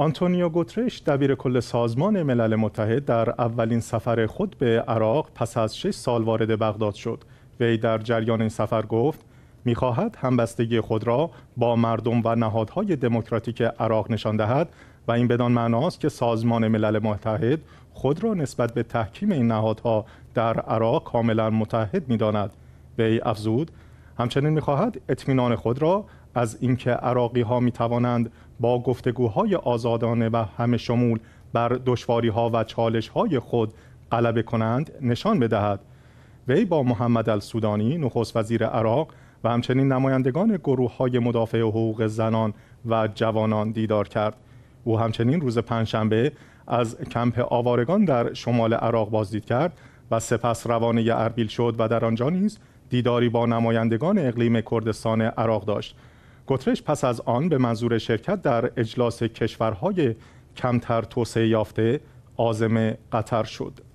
آنتونیو گوترش دبیر کل سازمان ملل متحد در اولین سفر خود به عراق پس از 6 سال وارد بغداد شد وی در جریان این سفر گفت میخواهد همبستگی خود را با مردم و نهادهای دموکراتیک عراق نشان دهد و این بدان معناست که سازمان ملل متحد خود را نسبت به تحکیم این نهادها در عراق کاملا متحد میداند وی افزود همچنین میخواهد اطمینان خود را از اینکه عراقی ها می توانند با گفتگوهای آزادانه و همه شمول بر دشواری ها و چالش های خود غلبه کنند نشان بدهد وی با محمد السودانی نخست وزیر عراق و همچنین نمایندگان گروه های مدافع حقوق زنان و جوانان دیدار کرد او همچنین روز پنجشنبه از کمپ آوارگان در شمال عراق بازدید کرد و سپس روانه اربیل شد و در آنجا نیز دیداری با نمایندگان اقلیم کردستان عراق داشت گترش پس از آن به منظور شرکت در اجلاس کشورهای کمتر توسعه یافته عازم قطر شد